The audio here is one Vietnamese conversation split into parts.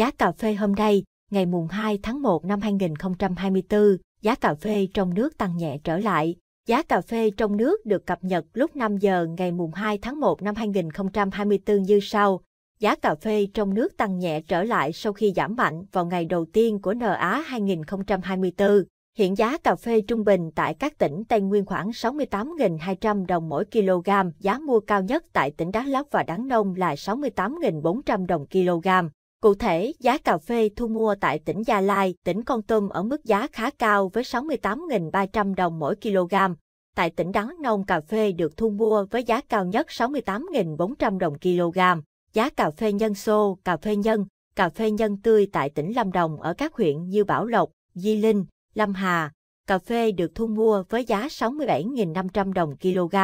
Giá cà phê hôm nay, ngày mùng 2 tháng 1 năm 2024, giá cà phê trong nước tăng nhẹ trở lại. Giá cà phê trong nước được cập nhật lúc 5 giờ ngày mùng 2 tháng 1 năm 2024 như sau. Giá cà phê trong nước tăng nhẹ trở lại sau khi giảm mạnh vào ngày đầu tiên của NA 2024. Hiện giá cà phê trung bình tại các tỉnh Tây Nguyên khoảng 68.200 đồng mỗi kg, giá mua cao nhất tại tỉnh Đắk Lắk và Đắk Nông là 68.400 đồng kg. Cụ thể, giá cà phê thu mua tại tỉnh Gia Lai, tỉnh Con Tum ở mức giá khá cao với 68.300 đồng mỗi kg. Tại tỉnh Đắk Nông, cà phê được thu mua với giá cao nhất 68.400 đồng kg. Giá cà phê nhân xô, cà phê nhân, cà phê nhân tươi tại tỉnh Lâm Đồng ở các huyện như Bảo Lộc, Di Linh, Lâm Hà. Cà phê được thu mua với giá 67.500 đồng kg.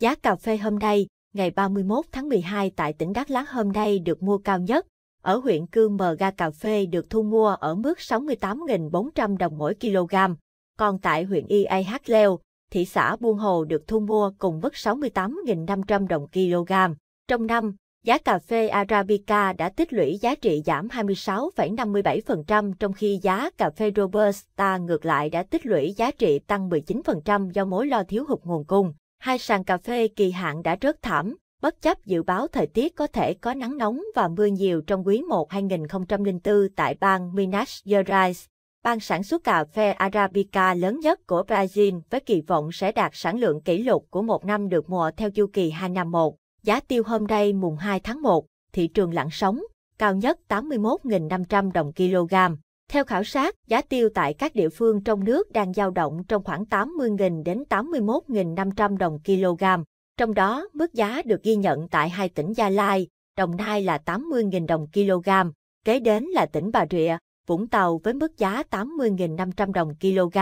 Giá cà phê hôm nay, ngày 31 tháng 12 tại tỉnh Đắk Lắk hôm nay được mua cao nhất ở huyện cư Mờ Ga Cà Phê được thu mua ở mức 68.400 đồng mỗi kg, còn tại huyện IAH Leo, thị xã Buôn Hồ được thu mua cùng mức 68.500 đồng kg. Trong năm, giá cà phê Arabica đã tích lũy giá trị giảm 26,57% trong khi giá cà phê Robusta ngược lại đã tích lũy giá trị tăng 19% do mối lo thiếu hụt nguồn cung. Hai sàn cà phê kỳ hạn đã rớt thảm bất chấp dự báo thời tiết có thể có nắng nóng và mưa nhiều trong quý 1 2004 tại bang Minas Gerais. Bang sản xuất cà phê Arabica lớn nhất của Brazil với kỳ vọng sẽ đạt sản lượng kỷ lục của một năm được mùa theo chu kỳ 2 năm một. Giá tiêu hôm nay mùng 2 tháng 1, thị trường lặng sóng, cao nhất 81.500 đồng kg. Theo khảo sát, giá tiêu tại các địa phương trong nước đang dao động trong khoảng 80.000 đến 81.500 đồng kg. Trong đó, mức giá được ghi nhận tại hai tỉnh Gia Lai, Đồng Nai là 80.000 đồng kg, kế đến là tỉnh Bà Rịa, Vũng Tàu với mức giá 80.500 đồng kg.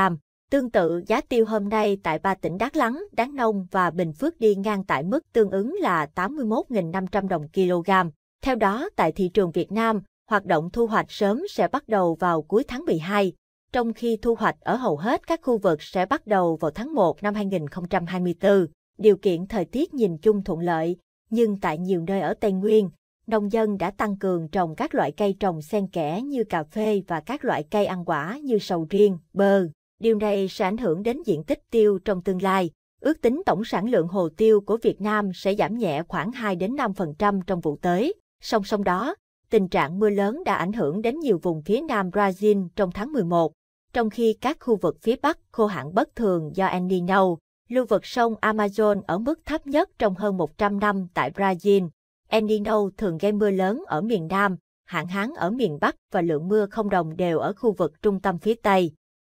Tương tự, giá tiêu hôm nay tại ba tỉnh Đắk Lắk, Đắk Nông và Bình Phước đi ngang tại mức tương ứng là 81.500 đồng kg. Theo đó, tại thị trường Việt Nam, hoạt động thu hoạch sớm sẽ bắt đầu vào cuối tháng 12, trong khi thu hoạch ở hầu hết các khu vực sẽ bắt đầu vào tháng 1 năm 2024. Điều kiện thời tiết nhìn chung thuận lợi, nhưng tại nhiều nơi ở Tây Nguyên, nông dân đã tăng cường trồng các loại cây trồng xen kẽ như cà phê và các loại cây ăn quả như sầu riêng, bơ. Điều này sẽ ảnh hưởng đến diện tích tiêu trong tương lai. Ước tính tổng sản lượng hồ tiêu của Việt Nam sẽ giảm nhẹ khoảng 2 đến 5% trong vụ tới. Song song đó, tình trạng mưa lớn đã ảnh hưởng đến nhiều vùng phía Nam Brazil trong tháng 11, trong khi các khu vực phía Bắc khô hạn bất thường do El Nino lưu vực sông Amazon ở mức thấp nhất trong hơn 100 năm tại Brazil. El Nino thường gây mưa lớn ở miền Nam, hạn hán ở miền Bắc và lượng mưa không đồng đều ở khu vực trung tâm phía Tây.